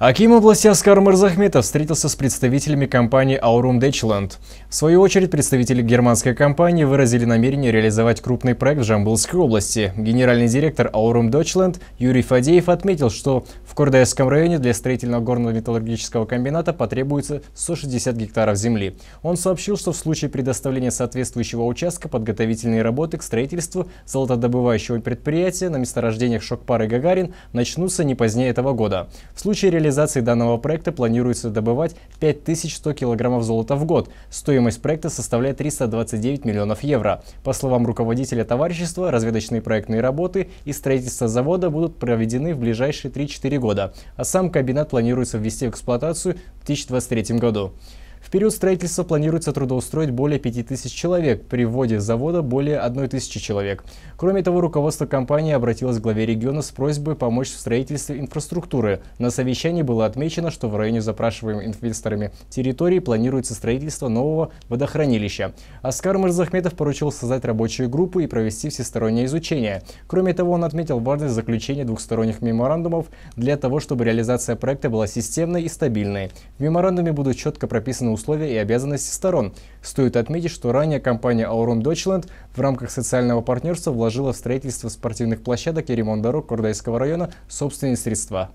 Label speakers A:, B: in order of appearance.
A: Аким области Оскар Мырзахметов встретился с представителями компании Aurum Deutschland. В свою очередь, представители германской компании выразили намерение реализовать крупный проект в Жамбылской области. Генеральный директор Aurum Deutschland Юрий Фадеев отметил, что в Кордаевском районе для строительного горно-металлургического комбината потребуется 160 гектаров земли. Он сообщил, что в случае предоставления соответствующего участка подготовительные работы к строительству золотодобывающего предприятия на месторождениях Шокпар и Гагарин начнутся не позднее этого года. В случае реализации реализации данного проекта планируется добывать 5100 килограммов золота в год. Стоимость проекта составляет 329 миллионов евро. По словам руководителя товарищества, разведочные проектные работы и строительство завода будут проведены в ближайшие 3-4 года, а сам комбинат планируется ввести в эксплуатацию в 2023 году. В период строительства планируется трудоустроить более 5000 человек, при вводе завода более 1000 человек. Кроме того, руководство компании обратилось к главе региона с просьбой помочь в строительстве инфраструктуры. На совещании было отмечено, что в районе запрашиваемой инвесторами территории планируется строительство нового водохранилища. Аскар Мирзахметов поручил создать рабочую группу и провести всестороннее изучение. Кроме того, он отметил важность заключения двухсторонних меморандумов для того, чтобы реализация проекта была системной и стабильной. В меморандуме будут четко прописаны на условия и обязанности сторон. Стоит отметить, что ранее компания Aurum Deutschland в рамках социального партнерства вложила в строительство спортивных площадок и ремонт дорог Кордайского района собственные средства.